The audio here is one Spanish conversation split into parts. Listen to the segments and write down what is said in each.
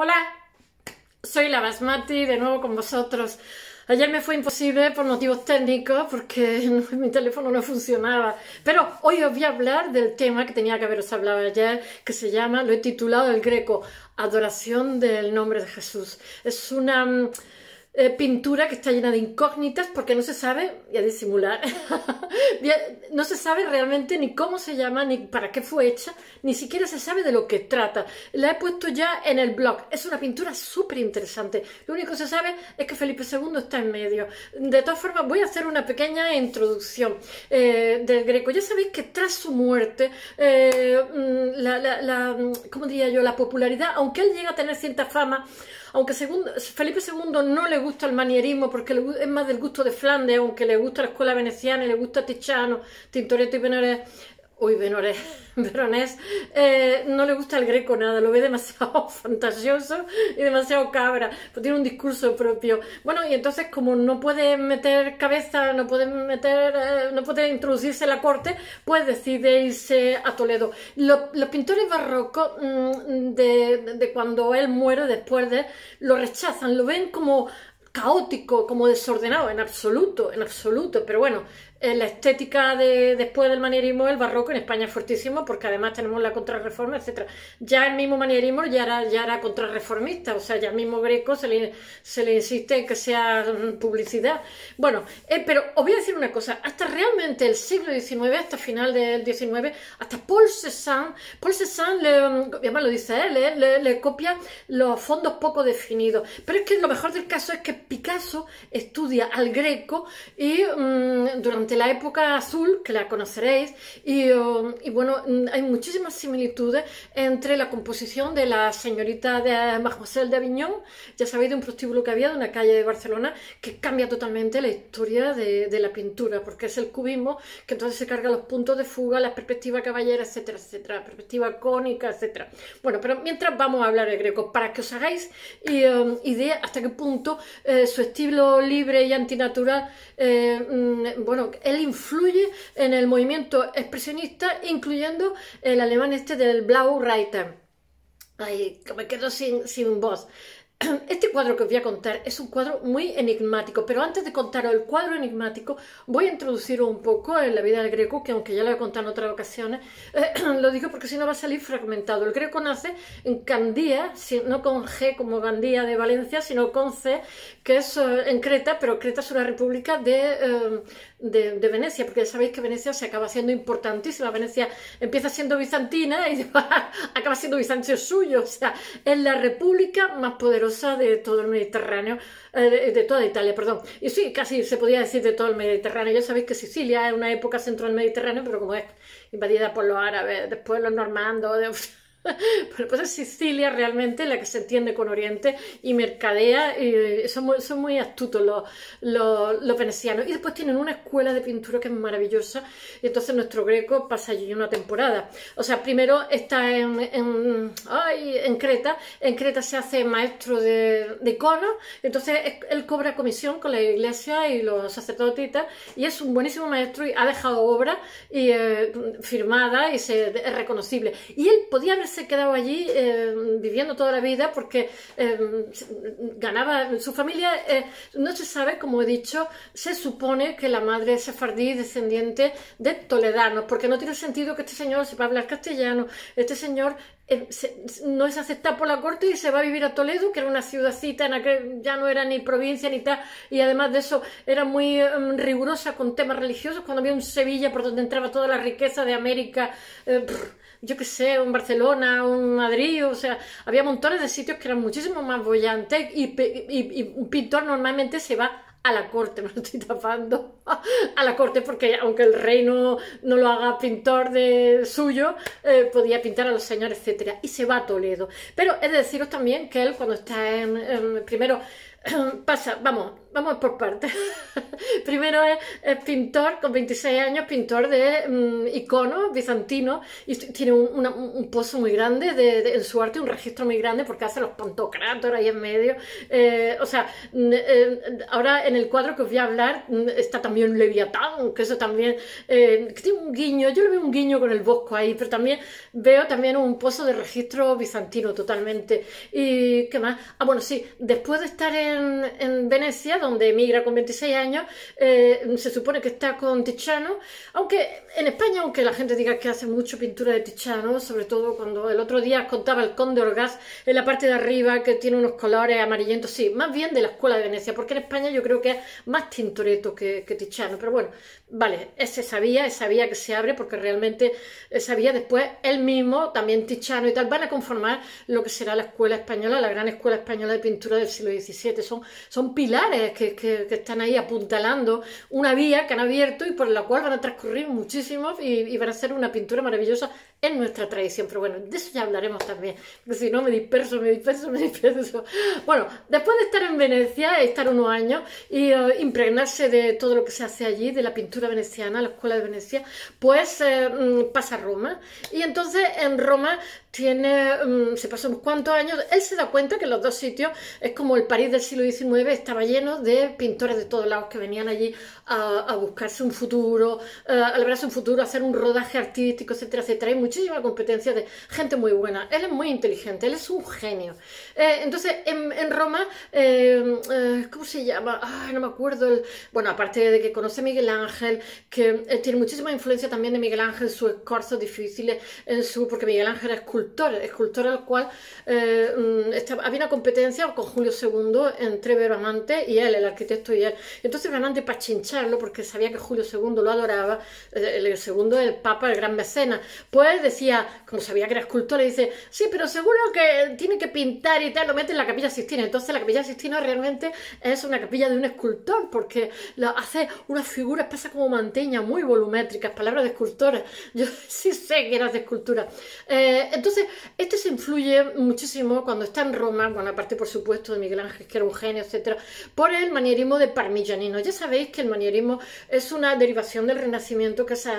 Hola, soy la Basmati de nuevo con vosotros. Ayer me fue imposible por motivos técnicos porque mi teléfono no funcionaba. Pero hoy os voy a hablar del tema que tenía que haberos hablado ayer, que se llama, lo he titulado El Greco, Adoración del Nombre de Jesús. Es una mm, eh, pintura que está llena de incógnitas porque no se sabe, y a disimular, no se sabe realmente ni cómo se llama, ni para qué fue hecha, ni siquiera se sabe de lo que trata. La he puesto ya en el blog. Es una pintura súper interesante. Lo único que se sabe es que Felipe II está en medio. De todas formas, voy a hacer una pequeña introducción eh, del Greco. Ya sabéis que tras su muerte, eh, mm, la, la, la, mm, diría yo? La popularidad, aunque él llega a tener cierta fama, aunque Felipe II no le gusta el manierismo porque es más del gusto de Flandes, aunque le gusta la escuela veneciana y le gusta Tichano, Tintoretto y Penares... Uy, Benores, Veronés eh, no le gusta el greco nada, lo ve demasiado fantasioso y demasiado cabra, pues tiene un discurso propio. Bueno, y entonces como no puede meter cabeza, no puede meter, eh, no puede introducirse en la corte, pues decide irse a Toledo. Los, pintores barrocos mm, de, de cuando él muere después de, lo rechazan, lo ven como caótico, como desordenado, en absoluto, en absoluto, pero bueno, eh, la estética de después del manierismo el barroco en España es fuertísimo porque además tenemos la contrarreforma, etcétera. Ya el mismo manierismo ya era, ya era contrarreformista, o sea, ya el mismo Greco se le, se le insiste en que sea mm, publicidad. Bueno, eh, pero os voy a decir una cosa, hasta realmente el siglo XIX, hasta final del XIX, hasta Paul Cézanne, Paul Cézanne, le, mm, además lo dice él, eh, le, copia los fondos poco definidos. Pero es que lo mejor del caso es que Picasso estudia al Greco y mm, durante la época azul, que la conoceréis, y, um, bueno, mm, hay muchísimas similitudes entre la composición de la señorita de Mademoiselle de Aviñón, ya sabéis, de un prostíbulo que había de una calle de Barcelona, que cambia totalmente la historia de, la pintura, porque es el cubismo que entonces se carga los puntos de fuga, las perspectiva caballera etcétera, etcétera, perspectiva cónica, etcétera. Bueno, pero mientras vamos a hablar de Greco, para que os hagáis um, idea hasta qué punto eh, su estilo libre y antinatural, eh, mm, bueno, él influye en el movimiento expresionista, incluyendo el alemán este del Blau Reiter. Ay, me quedo sin voz. Este cuadro que os voy a contar es un cuadro muy enigmático, pero antes de contaros el cuadro enigmático, voy a introducir un poco en la vida del Greco, que aunque ya lo he contado en otras ocasiones, lo digo porque si no va a salir fragmentado. El Greco nace en Candía, no con G como Gandía de Valencia, sino con C, que es eh, en Creta, pero Creta es una república de, eh, de, de, Venecia, porque ya sabéis que Venecia se acaba siendo importantísima. Venecia empieza siendo bizantina y acaba siendo bizancio suyo, o sea, es la república más poderosa de todo el Mediterráneo, eh, de, toda Italia, perdón. Y sí, casi se podía decir de todo el Mediterráneo. Ya sabéis que Sicilia es una época central Mediterráneo, pero como es invadida por los árabes, después los normandos, de, pero pues es Sicilia realmente la que se entiende con Oriente y mercadea, y eh, son, muy, astutos los, venecianos. Y después tienen una escuela de pintura que es maravillosa, y entonces nuestro greco pasa allí una temporada. O sea, primero está en, Creta, en Creta se hace maestro de, de entonces él cobra comisión con la iglesia y los sacerdotes y es un buenísimo maestro y ha dejado obra y, eh, firmada y es reconocible. Y él podía haberse se quedaba allí em, viviendo toda la vida porque eh, ganaba su familia, eh, no se sabe, como he dicho, se supone que la madre es sefardí descendiente de Toledano, porque no tiene sentido que este señor sepa hablar castellano, este señor em, no es aceptado por la corte y se va a vivir a Toledo, que era una ciudadcita en que ya no era ni provincia ni tal, y además de eso era muy rigurosa con temas religiosos, cuando había un Sevilla por donde entraba toda la riqueza de América, eh, yo qué sé, un Barcelona, un Madrid, o sea, había montones de sitios que eran muchísimo más bollantes y, y, un pintor normalmente se va a la corte, me lo estoy tapando, a la corte, porque aunque el reino no, lo haga pintor de suyo, eh, podía pintar a los señores, etcétera, y se va a Toledo. Pero he de deciros también que él cuando está en primero pasa, vamos, vamos por partes. Primero es, pintor, con 26 años, pintor de mm, iconos bizantinos, y tiene un, pozo muy grande en su arte, un registro muy grande, porque hace los pantocrátor ahí en medio. Eh, o sea, eh, ahora en el cuadro que os voy a hablar está también Leviatán, que eso también, eh, tiene un guiño, yo le veo un guiño con el bosco ahí, pero también veo también un pozo de registro bizantino totalmente. ¿Y qué más? Ah, bueno, sí, después de estar en Venecia, donde emigra con 26 años, eh, se supone que está con Tichano, aunque en España, aunque la gente diga que hace mucho pintura de Tichano, sobre todo cuando el otro día contaba el conde Orgaz en la parte de arriba que tiene unos colores amarillentos, sí, más bien de la Escuela de Venecia, porque en España yo creo que es más Tintoretto que, Tichano, pero bueno, vale, ese sabía, sabía que se abre, porque realmente eh, sabía después él mismo, también Tichano y tal, van a conformar lo que será la Escuela Española, la gran Escuela Española de Pintura del siglo XVII, son, son pilares que, están ahí apuntalando una vía que han abierto y por la cual van a transcurrir muchísimos y, y van a ser una pintura maravillosa en nuestra tradición, pero bueno, de eso ya hablaremos también, porque si no me disperso, me disperso, me disperso. Bueno, después de estar en Venecia, estar unos años y eh, impregnarse de todo lo que se hace allí, de la pintura veneciana, la escuela de Venecia, pues eh, mm, pasa a Roma y entonces en Roma tiene, mm, se pasó unos cuantos años, él se da cuenta que los dos sitios es como el París del siglo XIX, estaba lleno de pintores de todos lados que venían allí a, buscarse un futuro, eh, a lograrse un futuro, a hacer un rodaje artístico, etcétera, etcétera muchísima competencia de gente muy buena. Él es muy inteligente, él es un genio. Eh, entonces, en, Roma, eh, eh, ¿cómo se llama? no me acuerdo. El, bueno, aparte de que conoce a Miguel Ángel, que tiene muchísima influencia también de Miguel Ángel, sus escorzos difíciles, en su, porque Miguel Ángel era escultor, escultor al cual mm, había una competencia con Julio II entre Veramante y él, el arquitecto y él. Entonces, Veramante para chincharlo, porque sabía que Julio II lo adoraba, el, segundo el Papa, el gran mecena. pues decía, como sabía que era escultor, le dice, sí, pero seguro que tiene que pintar y tal, lo mete en la capilla Sistina. Entonces la capilla Sistina realmente es una capilla de un escultor, porque hace unas figuras, pasa como manteña, muy volumétricas, palabras de escultores. Yo sí sé que era de escultura. Eh, entonces, este se influye muchísimo cuando está en Roma, bueno, aparte por supuesto de Miguel Ángel, que era un genio, etcétera, por el manierismo de Parmigianino. Ya sabéis que el manierismo es una derivación del Renacimiento que es eh,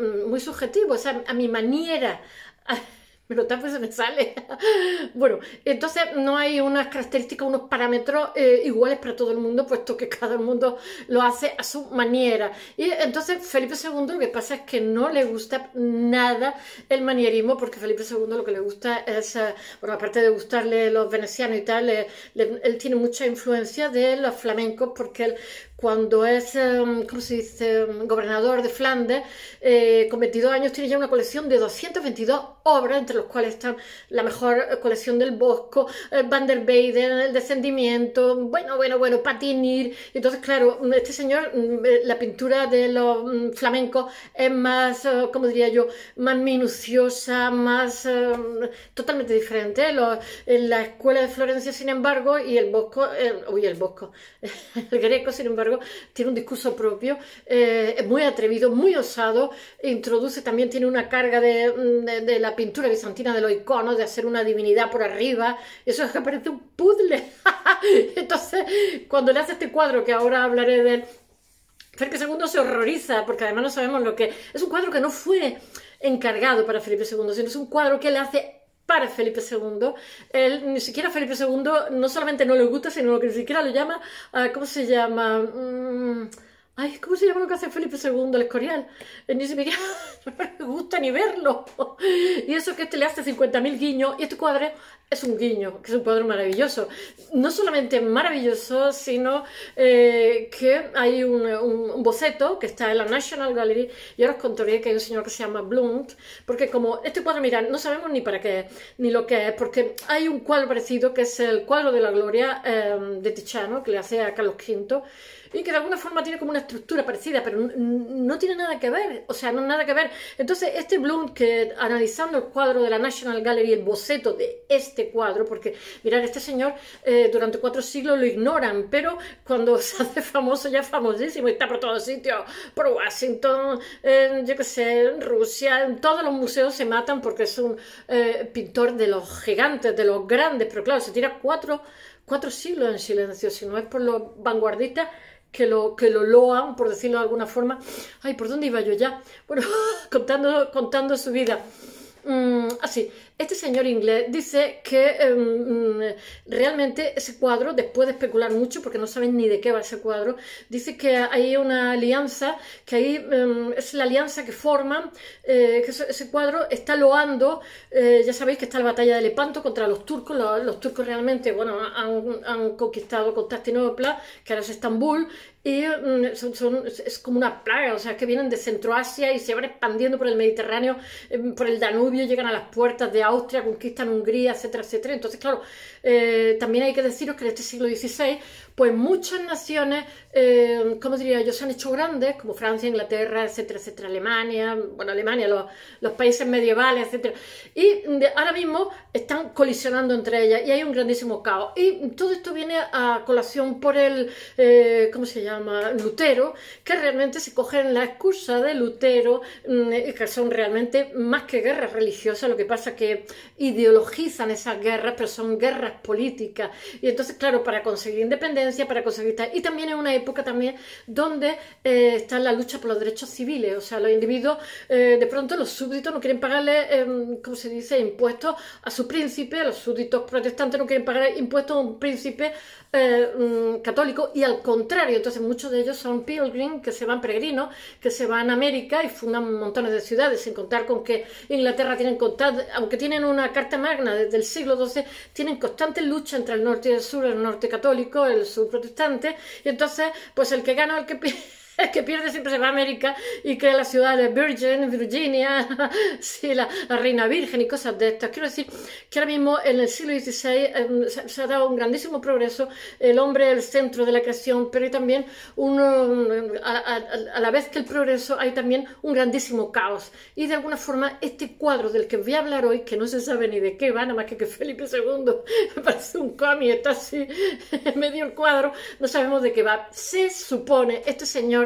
mm, muy subjetivo, es a mi pero tampoco se me sale. bueno, entonces no hay unas características, unos parámetros eh, iguales para todo el mundo, puesto que cada mundo lo hace a su manera. Y entonces Felipe II lo que pasa es que no le gusta nada el manierismo, porque Felipe II lo que le gusta es, eh, bueno, aparte de gustarle los venecianos y tal, eh, él tiene mucha influencia de los flamencos, porque él cuando es, em, ¿cómo se dice?, em, gobernador de Flandes, eh, con 22 años tiene ya una colección de 222 obras, entre las cuales están la mejor eh, colección del Bosco, eh, Van der Weyden, El Descendimiento, bueno, bueno, bueno, Patinir. Entonces, claro, mm, este señor, mm, la pintura de los mm, flamencos es más, ¿cómo diría yo, más minuciosa, más em, totalmente diferente. en la escuela de Florencia, sin embargo, y el Bosco, uy, el Bosco, el Greco, sin embargo, tiene un discurso propio, es eh, muy atrevido, muy osado, e introduce también, tiene una carga mm, de, la pintura bizantina de los iconos, de hacer una divinidad por arriba, eso es que parece un puzzle. Entonces, cuando le hace este cuadro, que ahora hablaré de él, Felipe II se horroriza, porque además no sabemos lo que... Es un cuadro que no fue encargado para Felipe II, sino es un cuadro que le hace para Felipe II. Él, ni siquiera Felipe II, no solamente no le gusta, sino que ni siquiera lo llama, ah, ¿cómo se llama? Mm, Ay, ¿cómo se llama lo que hace Felipe II, el Escorial? Ni siquiera me gusta ni verlo. Y eso que este le hace 50.000 guiños, y este cuadro es un guiño, que es un cuadro maravilloso. No solamente maravilloso, sino eh, que hay un, boceto que está en la National Gallery, y ahora os contaré que hay un señor que se llama Blunt, porque como este cuadro, mirad, no sabemos ni para qué ni lo que es, porque hay un cuadro parecido que es el cuadro de la gloria eh, de Tichano que le hace a Carlos V, y que de alguna forma tiene como una estructura parecida, pero no tiene nada que ver, o sea, no nada que ver. Entonces, este Bloom que analizando el cuadro de la National Gallery, el boceto de este cuadro, porque mirar, este señor eh, durante cuatro siglos lo ignoran, pero cuando se hace famoso, ya es famosísimo, está por todos sitios, por Washington, yo qué sé, en Rusia, en todos los museos se matan porque es un eh, pintor de los gigantes, de los grandes, pero claro, se tira cuatro, cuatro siglos en silencio, si no es por los vanguardistas que lo, que lo loan, por decirlo de alguna forma. Ay, ¿por dónde iba yo ya? Bueno, contando, contando su vida. Mm, así, este señor inglés dice que em, mm, realmente ese cuadro, después de especular mucho, porque no saben ni de qué va ese cuadro, dice que hay una alianza, que ahí em, es la alianza que forman, eh, que ese cuadro está loando, eh, ya sabéis que está la batalla de Lepanto contra los turcos, los, turcos realmente, bueno, han, conquistado Constantinopla, que ahora es Estambul, y mm, son, es como una plaga, o sea, que vienen de Centroasia y se van expandiendo por el Mediterráneo, em, por el Danubio, llegan a las puertas de Austria conquistan Hungría, etcétera, etcétera. Entonces, claro, eh, también hay que deciros que en este siglo XVI, pues muchas naciones, eh, como diría yo, se han hecho grandes, como Francia, Inglaterra, etcétera, etcétera, Alemania, bueno, Alemania, los, países medievales, etcétera, y ahora mismo están colisionando entre ellas y hay un grandísimo caos. Y todo esto viene a colación por el, eh, ¿cómo se llama?, Lutero, que realmente se cogen la excusa de Lutero, mm, que son realmente más que guerras religiosas, lo que pasa que ideologizan esas guerras, pero son guerras políticas. Y entonces, claro, para conseguir independencia, para conseguir Y también en una época también donde eh, está la lucha por los derechos civiles. O sea, los individuos, eh, de pronto los súbditos no quieren pagarle, em, como se dice?, impuestos a su príncipe, los súbditos protestantes no quieren pagar impuestos a un príncipe eh, mm, católico y al contrario, entonces muchos de ellos son pilgrim, que se van peregrinos, que se van a América y fundan montones de ciudades, sin contar con que Inglaterra tienen contar, aunque tienen una carta magna desde el siglo XII, tienen constante lucha entre el norte y el sur, el norte católico, el sur protestante, y entonces pues el que gana el que pierde que pierde siempre se va a América y crea la ciudad de Virginia, sí, la, Reina Virgen y cosas de estas. Quiero decir que ahora mismo en el siglo XVI eh, se, ha dado un grandísimo progreso, el hombre es el centro de la creación, pero hay también a, la vez que el progreso hay también un grandísimo caos. Y de alguna forma este cuadro del que voy a hablar hoy, que no se sabe ni de qué va, nada más que que Felipe II parece un cómic, está así en medio el cuadro, no sabemos de qué va. Se supone, este señor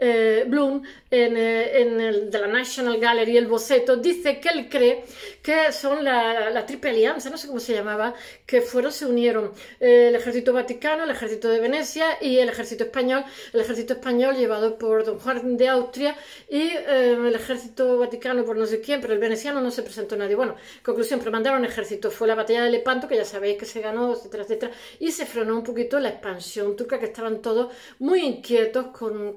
eh, Bloom en, eh, de la National Gallery, el boceto, dice que él cree que son la, triple alianza, no sé cómo se llamaba, que fueron, se unieron eh, el ejército vaticano, el ejército de Venecia y el ejército español, el ejército español llevado por don Juan de Austria y eh, el ejército vaticano por no sé quién, pero el veneciano no se presentó nadie. Bueno, conclusión, pero mandaron ejército, fue la batalla de Lepanto, que ya sabéis que se ganó, etcétera, etcétera, y se frenó un poquito la expansión turca, que estaban todos muy inquietos con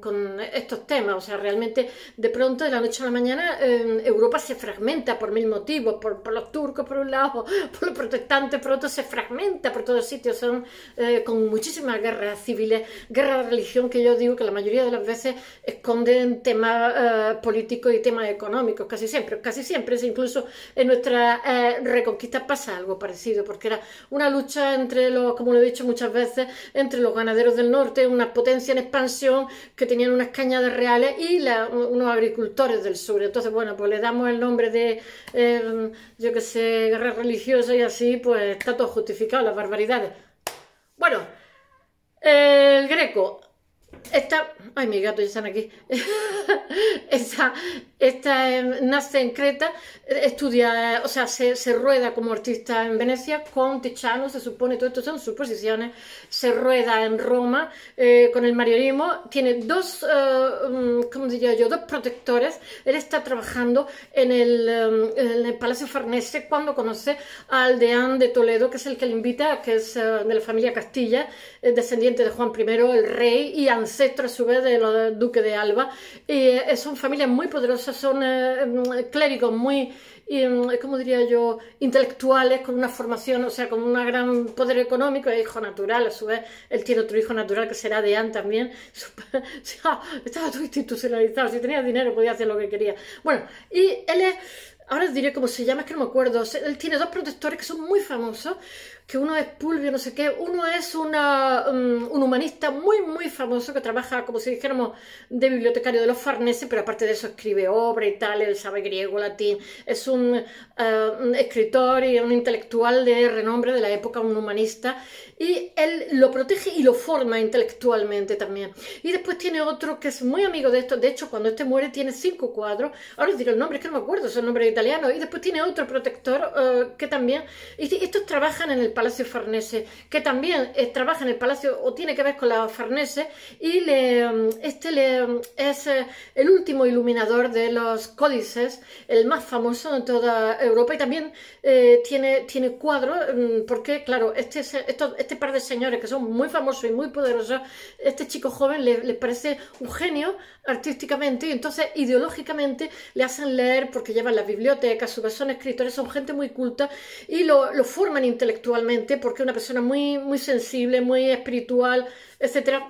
estos temas. O sea, realmente de pronto, de la noche a la mañana, em, Europa se fragmenta por mil motivos, por, los turcos por un lado, por los protestantes por otro, se fragmenta por todos sitios, son eh, con muchísimas guerras civiles, guerras de religión que yo digo que la mayoría de las veces esconden temas eh, políticos y temas económicos, casi siempre, casi siempre, incluso en nuestra eh, reconquista pasa algo parecido, porque era una lucha entre los, como lo he dicho muchas veces, entre los ganaderos del norte, una potencia en expansión que tenían unas de reales y unos agricultores del sur. Entonces, bueno, pues le damos el nombre de, em, yo que sé, guerra religiosa y así, pues está todo justificado, las barbaridades. Bueno, el greco. está ay, mi gato ya están aquí. esa, esta em, nace en Creta, eh, estudia, o sea, se, rueda como artista en Venecia con Tichano se supone, todo esto son suposiciones, se rueda en Roma eh, con el marionismo, tiene dos, eh, mm, ¿cómo diría yo?, dos protectores, él está trabajando em, en el, Palacio Farnese cuando conoce al deán de Toledo, que es el que le invita, que es de la familia Castilla, descendiente de Juan I, el rey, y ancestro a su vez del duque de Alba, son familias muy poderosas son eh, em, clérigos muy, em, ¿cómo diría yo?, intelectuales, con una formación, o sea, con un gran poder económico, es hijo natural, a su vez, él tiene otro hijo natural que será Dean también, ah, estaba todo institucionalizado, si tenía dinero podía hacer lo que quería. Bueno, y él es ahora diré cómo se llama, es que no me acuerdo. Él tiene dos protectores que son muy famosos que uno es Pulvio, no sé qué, uno es mm, un humanista muy, muy famoso que trabaja, como si dijéramos, de bibliotecario de los Farneses, pero aparte de eso escribe obra y tal, él sabe griego, latín, es eh, un, escritor y un intelectual de renombre de la época, un humanista, y él lo protege y lo forma intelectualmente también. Y después tiene otro que es muy amigo de esto, de hecho, cuando este muere tiene cinco cuadros, ahora os diré el nombre, es que no me acuerdo, es el nombre italiano, y después tiene otro protector eh, que también, y estos trabajan en el Palacio Farnese, que también eh, trabaja en el Palacio o tiene que ver con la Farnese, y mm, este mm, es eh, el último iluminador de los códices, el más famoso en toda Europa, y también eh, tiene, tiene cuadros, mm, porque claro, este, este par de señores que son muy famosos y muy poderosos, este chico joven les le parece un genio artísticamente, y entonces ideológicamente le hacen leer, porque llevan las bibliotecas, su son escritores, son gente muy culta, y lo, lo forman intelectualmente porque una persona muy, muy sensible, muy espiritual, etcétera.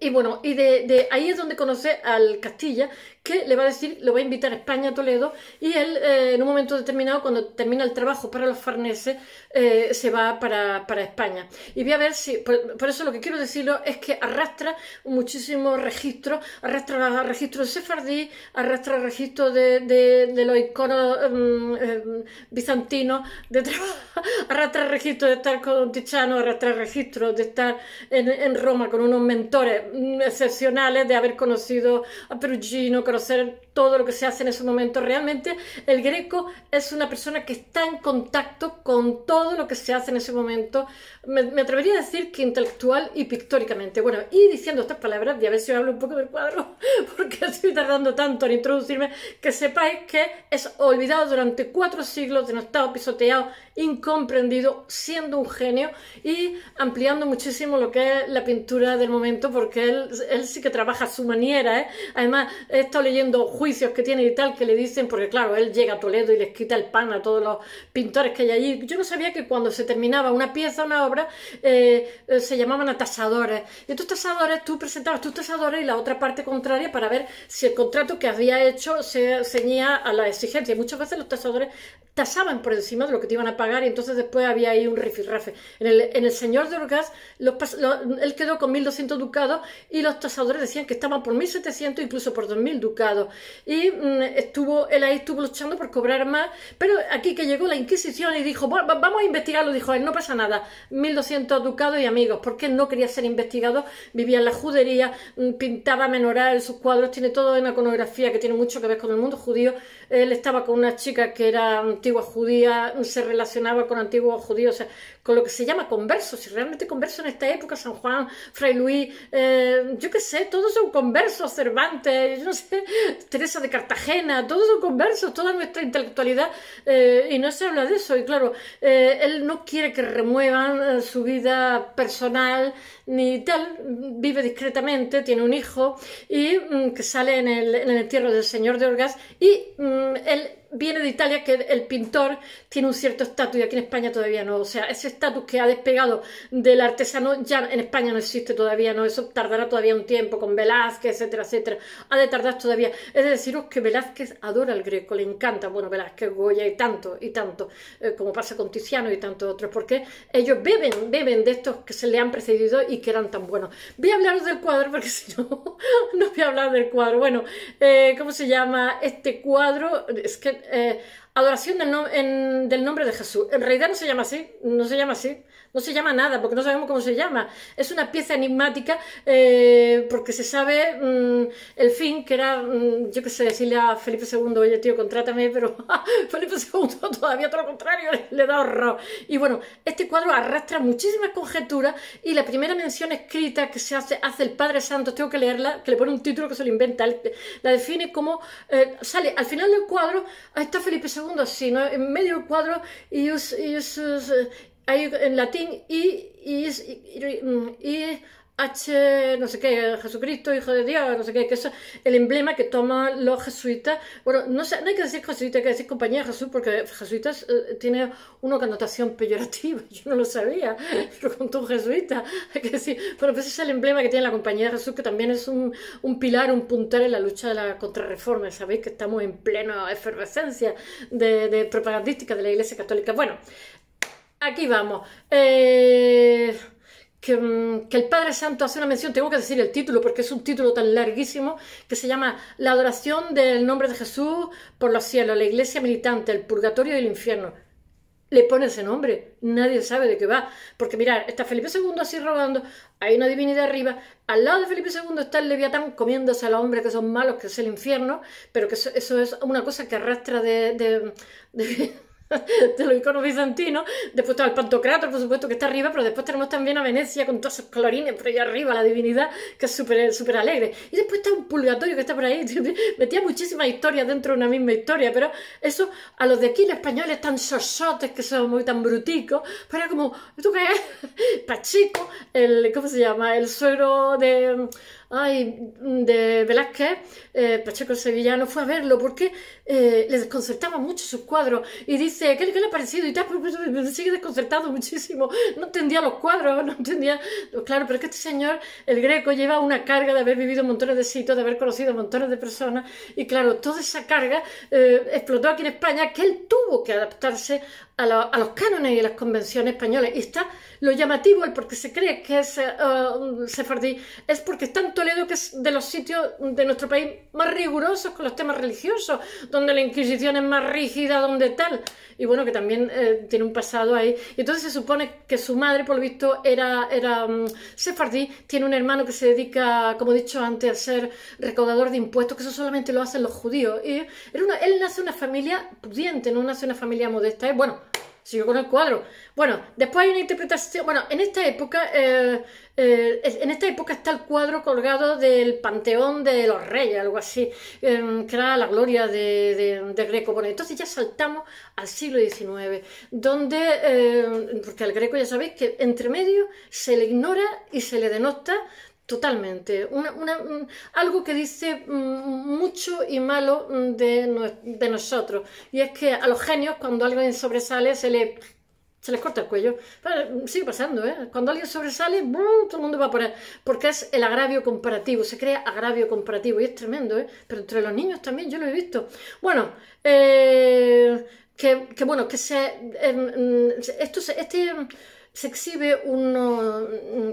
Y bueno, y de, ahí es donde conoce al Castilla, que le va a decir, lo va a invitar a España, a Toledo, y él eh, en un momento determinado, cuando termina el trabajo para los farneses, eh, se va para, España. Y voy a ver si, por, eso lo que quiero decirlo es que arrastra muchísimos registros, arrastra registros de sefardí, arrastra registros de, de, los iconos em, em, bizantinos, de arrastra registros de estar con Tichano, arrastra registros de estar en, en Roma con unos mentores mm, excepcionales, de haber conocido a Perugino, grosseira todo lo que se hace en ese momento. Realmente el Greco es una persona que está en contacto con todo lo que se hace en ese momento. Me, atrevería a decir que intelectual y pictóricamente. Bueno, y diciendo estas palabras, y a ver si hablo un poco del cuadro, porque estoy tardando tanto en introducirme, que sepáis que es olvidado durante cuatro siglos, denostado, pisoteado, incomprendido, siendo un genio y ampliando muchísimo lo que es la pintura del momento, porque él, él sí que trabaja a su manera. ¿eh? Además, he estado leyendo que tiene y tal, que le dicen, porque claro, él llega a Toledo y les quita el pan a todos los pintores que hay allí. Yo no sabía que cuando se terminaba una pieza, una obra, eh, eh, se llamaban atasadores. Y estos tasadores, tú presentabas tus tasadores y la otra parte contraria para ver si el contrato que había hecho se ceñía a la exigencia. Y muchas veces los tasadores tasaban por encima de lo que te iban a pagar y entonces después había ahí un rifirrafe. En el, en el señor de Orgaz, él quedó con 1.200 ducados y los tasadores decían que estaban por 1.700, incluso por 2.000 ducados. Y mm, estuvo, él ahí estuvo luchando por cobrar más, pero aquí que llegó la Inquisición y dijo, vamos a investigarlo, dijo él, no pasa nada, 1.200 ducados y amigos, porque él no quería ser investigado, vivía en la judería, mm, pintaba menoral sus cuadros, tiene todo una iconografía que tiene mucho que ver con el mundo judío, él estaba con una chica que era antigua judía, se relacionaba con antiguos judíos, o sea, con lo que se llama conversos, si realmente converso en esta época, San Juan, Fray Luis, eh, yo qué sé, todos son conversos, Cervantes, yo no sé, Teresa de Cartagena, todos son conversos, toda nuestra intelectualidad, eh, y no se habla de eso, y claro, eh, él no quiere que remuevan su vida personal ni tal, vive discretamente, tiene un hijo, y mm, que sale en el, entierro del Señor de Orgaz, y mm, él viene de Italia, que el pintor tiene un cierto estatus y aquí en España todavía no. O sea, ese estatus que ha despegado del artesano ya en España no existe todavía, no. Eso tardará todavía un tiempo con Velázquez, etcétera, etcétera. Ha de tardar todavía. Es de deciros oh, que Velázquez adora al greco, le encanta. Bueno, Velázquez, Goya y tanto, y tanto, eh, como pasa con Tiziano y tantos otros, porque ellos beben, beben de estos que se le han precedido y que eran tan buenos. Voy a hablaros del cuadro porque si no, no voy a hablar del cuadro. Bueno, eh, ¿cómo se llama este cuadro? Es que eh, adoración del, del nombre de Jesús. En realidad no se llama así, no se llama así no se llama nada porque no sabemos cómo se llama. Es una pieza enigmática eh, porque se sabe mm, el fin, que era, mm, yo qué sé, decirle a Felipe II, oye tío, contrátame, pero Felipe II todavía todo lo contrario, le da horror. Y bueno, este cuadro arrastra muchísimas conjeturas y la primera mención escrita que se hace, hace el Padre Santo, tengo que leerla, que le pone un título que se lo inventa, la define como, eh, sale al final del cuadro, está Felipe II así, ¿no? en medio del cuadro y, esos hay en latín y, y, mm, H, no sé qué, Jesucristo, Hijo de Dios, no sé qué, que es el emblema que toman los jesuitas. Bueno, no, hay que decir jesuita, hay que decir compañía de Jesús, porque jesuitas eh, tiene una connotación peyorativa, yo no lo sabía, lo contó un jesuita. Hay que decir, Pero pues es el emblema que tiene la compañía de Jesús, que también es un, pilar, un puntal en la lucha de la contrarreforma. Sabéis que estamos en plena efervescencia de, de propagandística de la Iglesia Católica. Bueno, aquí vamos. Eh, mm, que, el Padre Santo hace una mención, tengo que decir el título porque es un título tan larguísimo, que se llama La adoración del nombre de Jesús por los cielos, la iglesia militante, el purgatorio y el infierno. Le pone ese nombre, nadie sabe de qué va. Porque mirar, está Felipe II así robando. hay una divinidad arriba, al lado de Felipe II está el Leviatán comiéndose a los hombres que son malos, que es el infierno, pero que eso, es una cosa que arrastra de de los iconos bizantinos. Después está el Pantocrator, por supuesto, que está arriba, pero después tenemos también a Venecia con todos esos colorines por ahí arriba, la divinidad, que es súper super alegre. Y después está un purgatorio que está por ahí. Metía muchísimas historias dentro de una misma historia, pero eso a los de aquí, los españoles tan sosotes que son muy tan bruticos, pero pues era como, ¿tú qué es? Pachico, el, ¿cómo se llama? El suero de ay, de Velázquez, eh, Pacheco Sevillano fue a verlo porque eh, le desconcertaba mucho sus cuadros y dice, ¿qué, le ha parecido? Y tal, me pues, pues, pues, sigue desconcertado muchísimo, no entendía los cuadros, no entendía, claro, pero es que este señor, el greco, lleva una carga de haber vivido montones de sitios, de haber conocido montones de personas y claro, toda esa carga eh, explotó aquí en España que él tuvo que adaptarse a, los cánones y a las convenciones españolas. Y está lo llamativo, el porque se cree que es eh, um, sefardí, es porque está en Toledo, que es de los sitios de nuestro país más rigurosos con los temas religiosos, donde la Inquisición es más rígida, donde tal. Y bueno, que también eh, tiene un pasado ahí. Y entonces se supone que su madre, por lo visto, era, era um, sefardí, tiene un hermano que se dedica, como he dicho antes, a ser recaudador de impuestos, que eso solamente lo hacen los judíos. Y era una, él nace una familia pudiente, no nace una familia modesta. ¿eh? bueno, siguió con el cuadro. Bueno, después hay una interpretación, bueno, en esta época, eh, eh, en esta época está el cuadro colgado del Panteón de los Reyes, algo así, em, que era la gloria de, de, Greco. Bueno, entonces ya saltamos al siglo XIX, donde, em, porque al Greco ya sabéis que entre medio se le ignora y se le denota Totalmente. algo que dice mm, mucho y malo mm, de, nosotros. Y es que a los genios, cuando alguien sobresale, se, le, se les corta el cuello. Mm, sigue pasando, ¿eh? Cuando alguien sobresale, todo el mundo va por poner Porque es el agravio comparativo, se crea agravio comparativo. Y es tremendo, ¿eh? Pero entre los niños también, yo lo he visto. Bueno, eh, que, bueno, que se. Eh, esto, este se exhibe uno.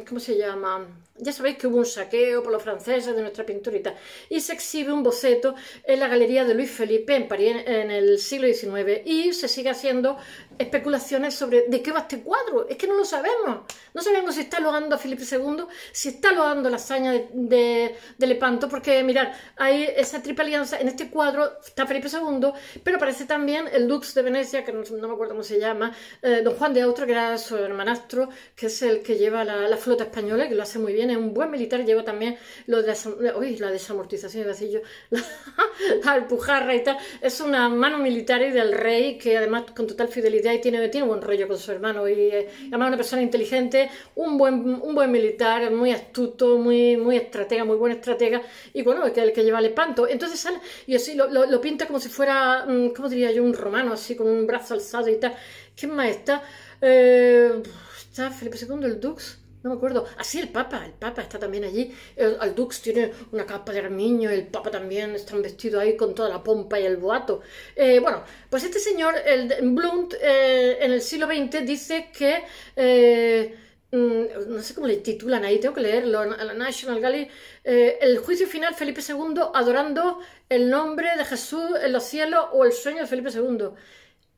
¿Cómo se llama? Ya sabéis que hubo un saqueo por los franceses de nuestra pinturita y se exhibe un boceto en la Galería de Luis Felipe en París en el siglo XIX y se sigue haciendo especulaciones sobre de qué va este cuadro. Es que no lo sabemos. No sabemos si está loando a Felipe II, si está loando la hazaña de, Lepanto, porque mirar, hay esa triple alianza. En este cuadro está Felipe II, pero aparece también el Dux de Venecia, que no, me acuerdo cómo se llama, eh, don Juan de Austro que era su hermanastro, que es el que lleva la, la flota española, que lo hace muy bien un buen militar, lleva también los la desamortización, de la, alpujarra y tal. Es una mano militar y del rey que además con total fidelidad y tiene, tiene buen rollo con su hermano y eh, además una persona inteligente, un buen, un buen militar, muy astuto, muy, muy estratega, muy buen estratega y bueno, es el que lleva el espanto. Entonces sale y así lo, pinta como si fuera, mm, ¿cómo diría yo? Un romano, así con un brazo alzado y tal. qué más está? Eh, está Felipe II, el Dux no me acuerdo, así ah, el Papa, el Papa está también allí, el, Dux tiene una capa de armiño, el Papa también está vestido ahí con toda la pompa y el boato. Eh, bueno, pues este señor, el Blunt, eh, en el siglo XX dice que, eh, mm, no sé cómo le titulan ahí, tengo que leerlo, en la National Gallery, el juicio final Felipe II adorando el nombre de Jesús en los cielos o el sueño de Felipe II.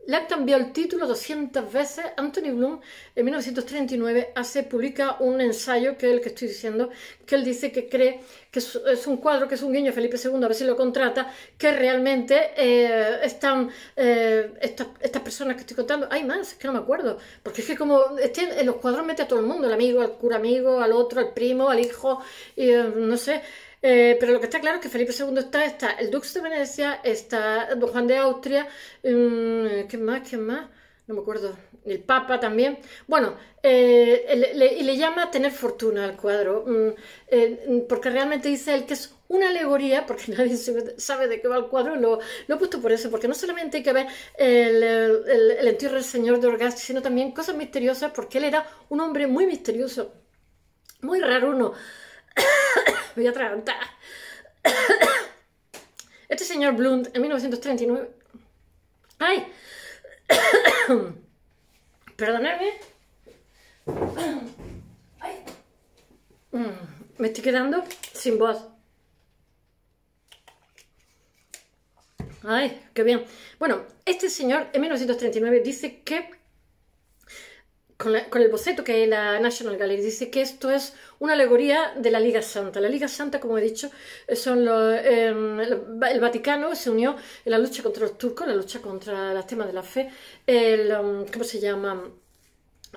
Le han cambiado el título 200 veces. Anthony Bloom, en 1939, hace, publica un ensayo, que es el que estoy diciendo, que él dice que cree que es un cuadro, que es un guiño de Felipe II, a ver si lo contrata, que realmente eh, están eh, estas, personas que estoy contando. Hay más, es que no me acuerdo. Porque es que como este, en los cuadros mete a todo el mundo, el amigo, al cura amigo, al otro, al primo, al hijo, y, eh, no sé. Eh, pero lo que está claro es que Felipe II está, está el Dux de Venecia, está Don Juan de Austria, mm, ¿qué más? ¿Qué más? No me acuerdo. El Papa también. Bueno, eh, y le, llama le, llama tener fortuna al cuadro, mm, eh, mm, porque realmente dice él que es una alegoría, porque nadie sabe de qué va el cuadro, lo, lo he puesto por eso, porque no solamente hay que ver el, el entierro del señor de Orgaz, sino también cosas misteriosas, porque él era un hombre muy misterioso, muy raro uno. voy a atragantar. Este señor Blunt en 1939... ¡Ay! Perdonadme. Mm, me estoy quedando sin voz. ¡Ay, qué bien! Bueno, este señor en 1939 dice que con, el boceto que hay en la National Gallery. Dice que esto es una alegoría de la Liga Santa. La Liga Santa, como he dicho, son los, em, el Vaticano se unió en la lucha contra los turcos, en la lucha contra las temas de la fe, el, em, ¿cómo se llama?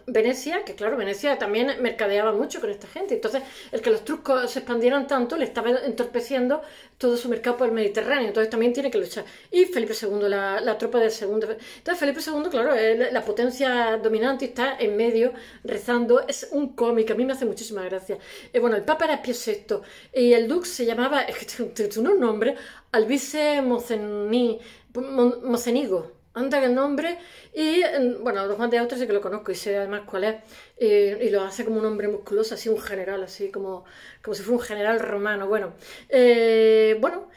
Venecia, que claro, Venecia también mercadeaba mucho con esta gente. Entonces, el que los trucos se expandieran tanto le estaba entorpeciendo todo su mercado por el Mediterráneo. Entonces, también tiene que luchar. Y Felipe II, la, tropa del segundo. Entonces, Felipe II, claro, es la potencia dominante está en medio rezando. Es un cómic, a mí me hace muchísima gracia. Eh, bueno, el Papa era Pío VI y el Dux se llamaba, es que tiene un nombre, Albice Mocenigo. Anda el nombre. Y bueno, los Juan de Austria sí que lo conozco y sé además cuál es. Eh, y, lo hace como un hombre musculoso, así un general, así como, como si fuera un general romano. Bueno, eh, bueno,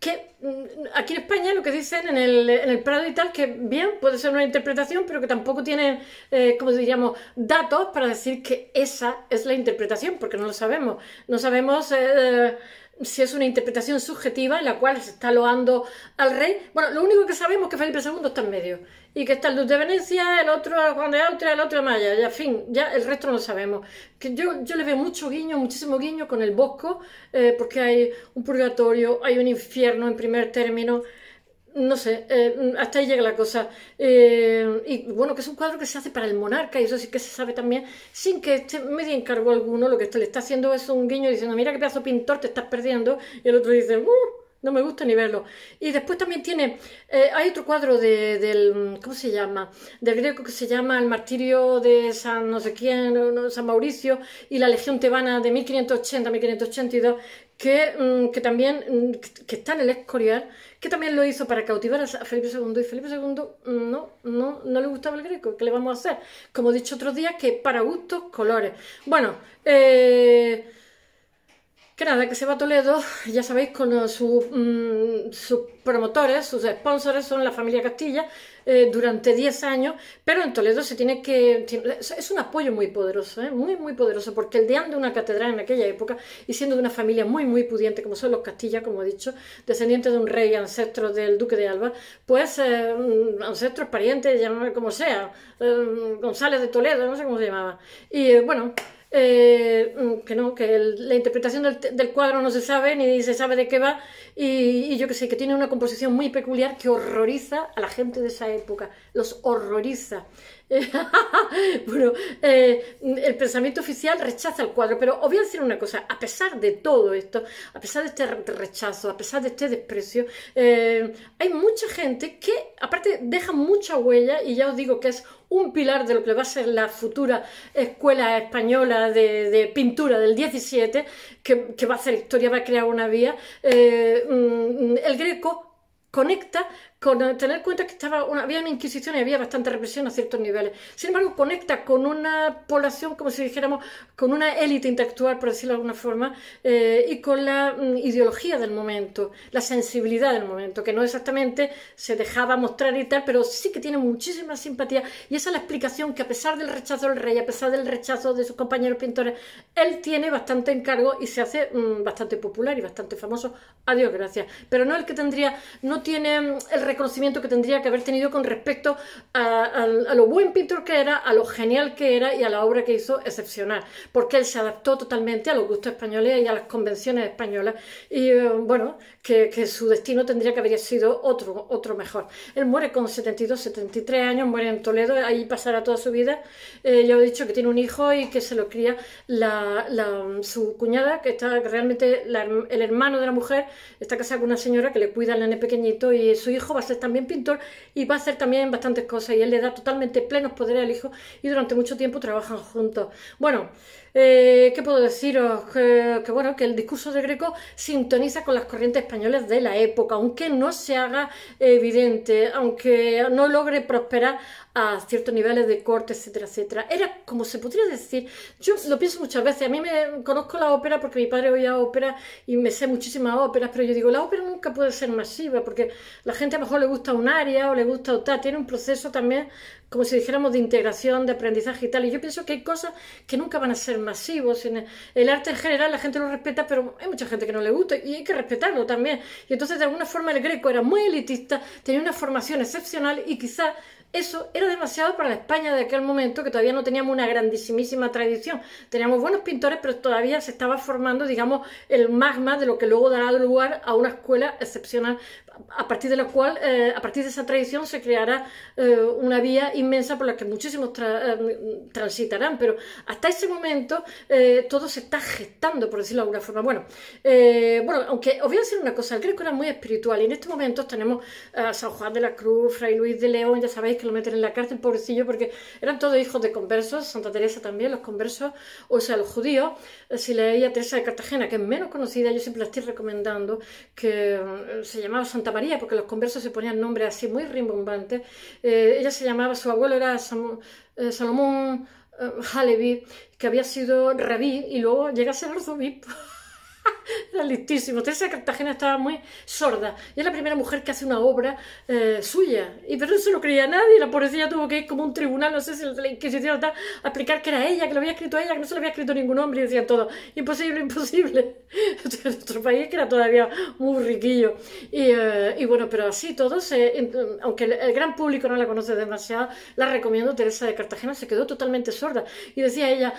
que mm, aquí en España lo que dicen en el, Prado y tal, que bien, puede ser una interpretación, pero que tampoco tienen, eh, como diríamos, datos para decir que esa es la interpretación, porque no lo sabemos. No sabemos... Eh, si es una interpretación subjetiva en la cual se está loando al rey. Bueno, lo único que sabemos es que Felipe II está en medio y que está el Duque de Venecia, el otro Juan de Austria, el otro Maya, y al fin, ya el resto no lo sabemos. Que yo, yo le veo mucho guiño, muchísimo guiño con el Bosco, eh, porque hay un purgatorio, hay un infierno en primer término no sé, eh, hasta ahí llega la cosa. Eh, y bueno, que es un cuadro que se hace para el monarca, y eso sí que se sabe también, sin que este medio encargo alguno, lo que esto le está haciendo es un guiño diciendo, mira qué pedazo pintor te estás perdiendo, y el otro dice, uh, no me gusta ni verlo. Y después también tiene, eh, hay otro cuadro de, del, ¿cómo se llama? Del griego que se llama El martirio de San no sé quién, San Mauricio y la Legión Tebana de 1580-1582, que, mm, que también mm, que está en el Escorial, que también lo hizo para cautivar a Felipe II. Y Felipe II mm, no, no, no le gustaba el griego ¿Qué le vamos a hacer? Como he dicho otros días, que para gustos, colores. Bueno, eh, que nada, que se va a Toledo, ya sabéis, con sus mm, promotores, sus sponsors son la familia Castilla eh, durante 10 años, pero en Toledo se tiene que... es un apoyo muy poderoso, eh, muy, muy poderoso, porque el deán de una catedral en aquella época, y siendo de una familia muy, muy pudiente, como son los Castilla, como he dicho, descendientes de un rey, ancestro del duque de Alba, pues eh, mm, ancestros, parientes, como sea, eh, mm, González de Toledo, no sé cómo se llamaba. Y bueno... Eh, mm, que no, que la interpretación del, cuadro no se sabe, ni se sabe de qué va, y, yo que sé, que tiene una composición muy peculiar que horroriza a la gente de esa época, los horroriza. bueno, eh, el pensamiento oficial rechaza el cuadro, pero os voy a decir una cosa, a pesar de todo esto, a pesar de este rechazo, a pesar de este desprecio, eh, hay mucha gente que aparte deja mucha huella y ya os digo que es un pilar de lo que va a ser la futura escuela española de, pintura del 17, que, va a hacer historia, va a crear una vía. Eh, mm, mm, el Greco conecta con eh, tener en cuenta que estaba una, había una inquisición y había bastante represión a ciertos niveles. Sin embargo, conecta con una población, como si dijéramos, con una élite intelectual, por decirlo de alguna forma, eh, y con la mm, ideología del momento, la sensibilidad del momento, que no exactamente se dejaba mostrar y tal, pero sí que tiene muchísima simpatía. Y esa es la explicación que a pesar del rechazo del rey, a pesar del rechazo de sus compañeros pintores, él tiene bastante encargo y se hace mm, bastante popular y bastante famoso. Adiós, gracias. Pero no el que tendría, no tiene mm, el reconocimiento que tendría que haber tenido con respecto a, lo buen pintor que era, a lo genial que era y a la obra que hizo excepcional, porque él se adaptó totalmente a los gustos españoles y a las convenciones españolas y eh, bueno, que, su destino tendría que haber sido otro, otro mejor. Él muere con 72, 73 años, muere en Toledo, ahí pasará toda su vida. Eh, ya he dicho que tiene un hijo y que se lo cría su cuñada, que está realmente el hermano de la mujer, está casada con una señora que le cuida al nene pequeñito y su hijo va a ser también pintor y va a hacer también bastantes cosas y él le da totalmente plenos poderes al hijo y durante mucho tiempo trabajan juntos. Bueno, eh, ¿Qué puedo deciros? Que, bueno, que el discurso de Greco sintoniza con las corrientes españolas de la época, aunque no se haga evidente, aunque no logre prosperar a ciertos niveles de corte, etcétera, etcétera. Era como se podría decir, yo lo pienso muchas veces, a mí me conozco la ópera porque mi padre oía ópera y me sé muchísimas óperas, pero yo digo, la ópera nunca puede ser masiva porque la gente a lo mejor le gusta un área o le gusta otra, tiene un proceso también como si dijéramos de integración, de aprendizaje y tal. Y yo pienso que hay cosas que nunca van a ser masivos. el arte en general la gente lo respeta, pero hay mucha gente que no le gusta y hay que respetarlo también. Y entonces de alguna forma el greco era muy elitista, tenía una formación excepcional y quizás eso era demasiado para la España de aquel momento, que todavía no teníamos una grandísima tradición. Teníamos buenos pintores, pero todavía se estaba formando, digamos, el magma de lo que luego dará lugar a una escuela excepcional a partir de la cual, eh, a partir de esa tradición, se creará eh, una vía inmensa por la que muchísimos eh, transitarán. Pero hasta ese momento todo se está gestando, por decirlo de alguna forma. Bueno, bueno, aunque os voy a decir una cosa, el greco era muy espiritual y en estos momentos tenemos a San Juan de la Cruz, Fray Luis de León, ya sabéis que lo meten en la cárcel, pobrecillo, porque eran todos hijos de conversos, Santa Teresa también, los conversos, o sea, los judíos. Si leía a Teresa de Cartagena, que es menos conocida, yo siempre la estoy recomendando, que se llamaba Santa María, porque los conversos se ponían nombres así muy rimbombantes. Eh, ella se llamaba, su abuelo era eh, Salomón eh, Halevi, que había sido rabí y luego llega a ser arzobispo. Era listísimo. Teresa Cartagena estaba muy sorda. Y es la primera mujer que hace una obra eh, suya. Y pero eso no creía nadie. La policía tuvo que ir como un tribunal, no sé si la Inquisición o a explicar que era ella, que lo había escrito ella, que no se lo había escrito ningún hombre. Y decían todo, imposible, imposible. en nuestro país que era todavía muy riquillo. Y, eh, bueno, pero así todos, aunque el, el, gran público no la conoce demasiado, la recomiendo. Teresa de Cartagena se quedó totalmente sorda. Y decía ella,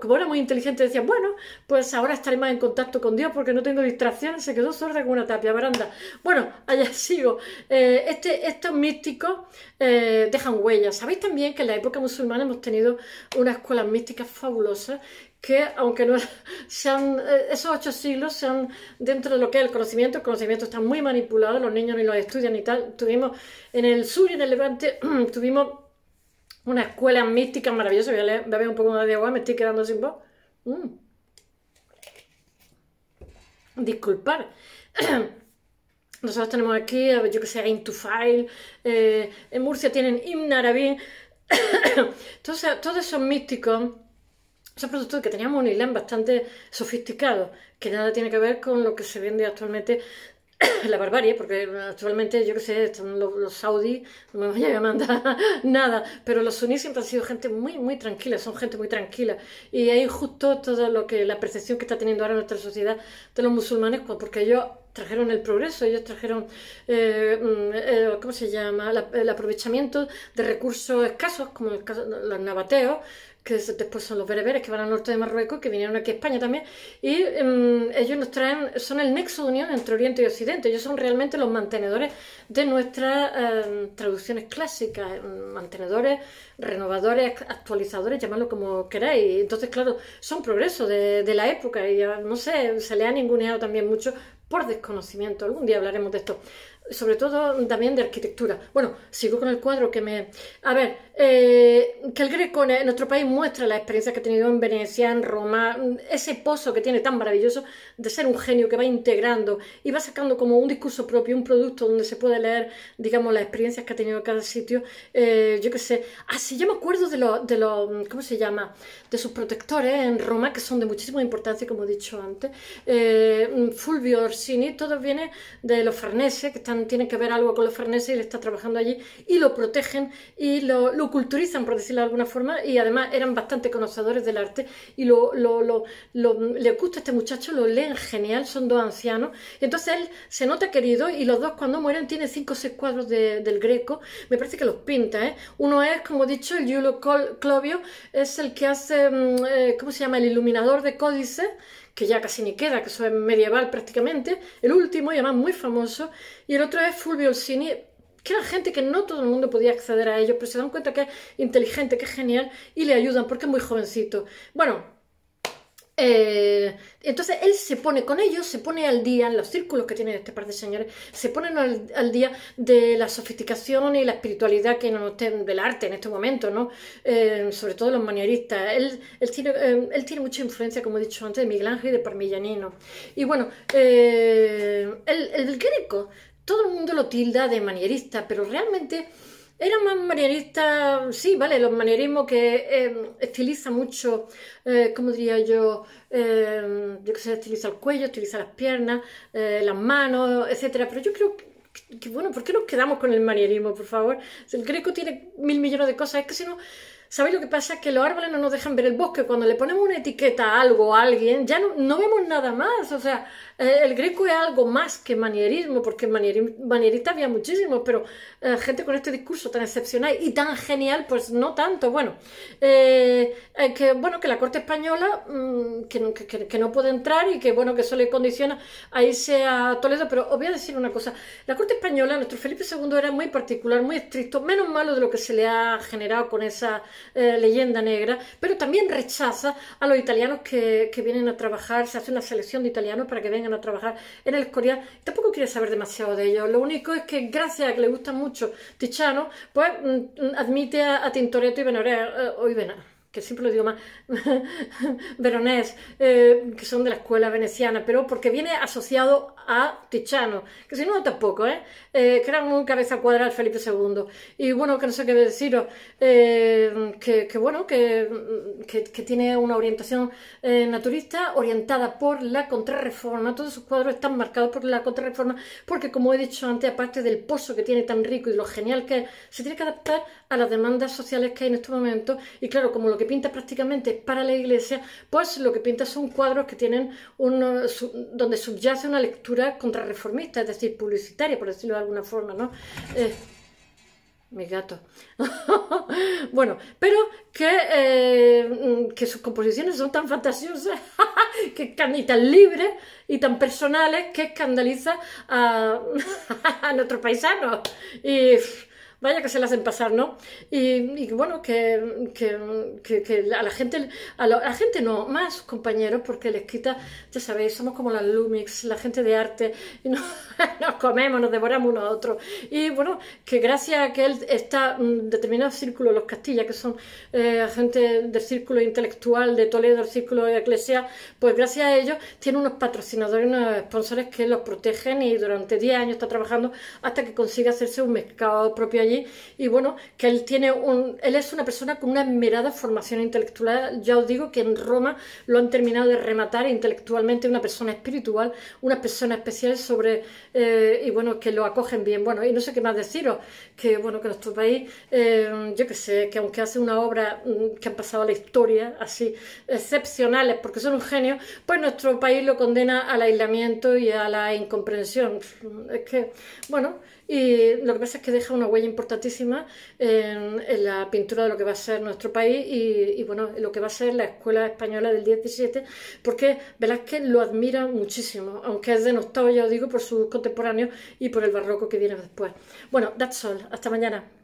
como era muy inteligente, decía, bueno, pues ahora estaré más en contacto con Dios porque no tengo distracción, se quedó sorda con una tapia baranda. Bueno, allá sigo. Eh, este, estos místicos eh, dejan huellas. Sabéis también que en la época musulmana hemos tenido unas escuelas místicas fabulosas que aunque no sean eh, esos ocho siglos sean dentro de lo que es el conocimiento, el conocimiento está muy manipulado, los niños ni los estudian y tal. Tuvimos en el sur y en el levante tuvimos una escuela mística maravillosa. Voy a, un poco más de agua, me estoy quedando sin voz. Mm disculpar. Nosotros tenemos aquí, yo que sé, Intufile, eh, en Murcia tienen Ibn Entonces, todos esos místicos, esos productos que teníamos un Islam bastante sofisticado, que nada tiene que ver con lo que se vende actualmente la barbarie, porque eh, actualmente, yo que sé, los, los no me van a mandar nada, pero los suníes siempre han sido gente muy, muy tranquila, son gente muy tranquila. Y es injusto todo lo que, la percepción que está teniendo ahora nuestra sociedad de los musulmanes, pues, porque ellos trajeron el progreso, ellos trajeron, eh, mm, eh, ¿cómo se llama?, el aprovechamiento de recursos escasos, como el caso, los nabateos, que después son los bereberes que van al norte de Marruecos, que vinieron aquí a España también, y em, ellos nos traen, son el nexo de unión entre Oriente y Occidente, ellos son realmente los mantenedores de nuestras em, traducciones clásicas, em, mantenedores, renovadores, actualizadores, llamadlo como queráis. Entonces, claro, son progresos de, la época y ya. no sé, se le ha ninguneado también mucho por desconocimiento. Algún día hablaremos de esto. Sobre todo también de arquitectura. Bueno, sigo con el cuadro que me... A ver, eh, que el Greco en nuestro país muestra las experiencias que ha tenido en Venecia, en Roma, ese pozo que tiene tan maravilloso de ser un genio que va integrando y va sacando como un discurso propio, un producto donde se puede leer, digamos, las experiencias que ha tenido en cada sitio. Eh, yo que sé, así ah, ya yo me acuerdo de los, de los, ¿cómo se llama? De sus protectores en Roma, que son de muchísima importancia, como he dicho antes. Eh, Fulvio Orsini, todo viene de los farneses, que están, tienen que ver algo con los farneses y le está trabajando allí, y lo protegen y lo culturizan, por decirlo de alguna forma, y además eran bastante conocedores del arte y lo, lo, gusta este muchacho, lo leen genial, son dos ancianos. entonces él se nota querido y los dos cuando mueren tiene cinco o seis cuadros del Greco. Me parece que los pinta, ¿eh? Uno es, como he dicho, el Yulo Clovio, es el que hace, mm, eh, ¿cómo se llama? El iluminador de códices que ya casi ni queda, que eso es medieval prácticamente, el último y además muy famoso, y el otro es Fulvio que era gente que no todo el mundo podía acceder a ellos, pero se dan cuenta que es inteligente, que es genial y le ayudan porque es muy jovencito. Bueno, eh, entonces él se pone con ellos, se pone al día en los círculos que tienen este par de señores, se ponen al, día de la sofisticación y la espiritualidad que nos ten, del arte en este momento, ¿no? Eh, sobre todo los manieristas. Eh, él, tiene, mucha influencia, como he dicho antes, de Miguel Ángel y de Parmigianino. Y bueno, el, el, greco todo el mundo lo tilda de manierista, pero realmente era más manierista, sí, vale, los manierismos que em, estiliza mucho, eh, como diría yo? Em, yo qué sé, estiliza el cuello, estiliza las piernas, eh, las manos, etcétera, pero yo creo que bueno, ¿por qué nos quedamos con el manierismo, por favor? El greco tiene mil millones de cosas, es que si no, ¿sabéis lo que pasa? Es Que los árboles no nos dejan ver el bosque, cuando le ponemos una etiqueta a algo, a alguien, ya no vemos nada más, o sea, eh, el greco es algo más que manierismo, porque manierista había muchísimo, pero eh, gente con este discurso tan excepcional y tan genial, pues no tanto. Bueno, eh, que, bueno que la corte española, mm, que, no puede entrar y que bueno que eso le condiciona a irse a Toledo, pero os voy a decir una cosa, la corte española, nuestro Felipe II era muy particular, muy estricto, menos malo de lo que se le ha generado con esa leyenda negra, pero también rechaza a los italianos que, que vienen a trabajar, se hace una selección de italianos para que vengan a trabajar en el Escorial. Tampoco quiere saber demasiado de ellos. Lo único es que, gracias a que le gusta mucho Tichano, pues mm, mm, admite a, Tintoretto y eh, o Eh, que siempre lo digo más, veronés, eh, que son de la escuela veneciana, pero porque viene asociado a Tichano, que si no tampoco, ¿eh? eh que era un cabeza cuadrada Felipe II. Y bueno, que no sé qué deciros, eh, que, bueno, que, tiene una orientación naturista orientada por la contrarreforma, todos sus cuadros están marcados por la contrarreforma, porque como he dicho antes, aparte del pozo que tiene tan rico y lo genial que se tiene que adaptar a las demandas sociales que hay en este momento, Y claro, como lo que pinta prácticamente es para la iglesia, pues lo que pinta son cuadros que tienen un, eh, donde subyace una lectura contrarreformista, es decir, publicitaria, por decirlo de alguna forma, ¿no? Eh, mi gato. bueno, pero que, eh, que, sus composiciones son tan fantasiosas que, y tan libres y tan personales que escandaliza a, a nuestros paisanos. Y vaya que se la hacen pasar, ¿no? Y, bueno, que, a la gente, a la, gente no, más compañeros, porque les quita, ya sabéis, somos como las Lumix, la gente de arte, y nos, comemos, nos devoramos uno a otro. Y bueno, que gracias a que él está en determinado círculo, los Castilla, que son eh, gente del círculo intelectual de Toledo, el círculo de iglesia... pues gracias a ellos tiene unos patrocinadores, unos sponsors que los protegen y durante 10 años está trabajando hasta que consigue hacerse un mercado propio y bueno, que él tiene un. Él es una persona con una esmerada formación intelectual. Ya os digo que en Roma lo han terminado de rematar intelectualmente una persona espiritual, una persona especial sobre. Eh, y bueno, que lo acogen bien. Bueno, y no sé qué más deciros. Que bueno, que nuestro país, eh, yo que sé, que aunque hace una obra mm, que han pasado a la historia, así, excepcionales, porque son un genio, pues nuestro país lo condena al aislamiento y a la incomprensión. Es que, bueno, y lo que pasa es que deja una huella importantísima en, la pintura de lo que va a ser nuestro país y, bueno, lo que va a ser la escuela española del 17, porque Velázquez lo admira muchísimo, aunque es denostado, ya os digo, por sus contemporáneos y por el barroco que viene después. Bueno, that's all. Hasta mañana.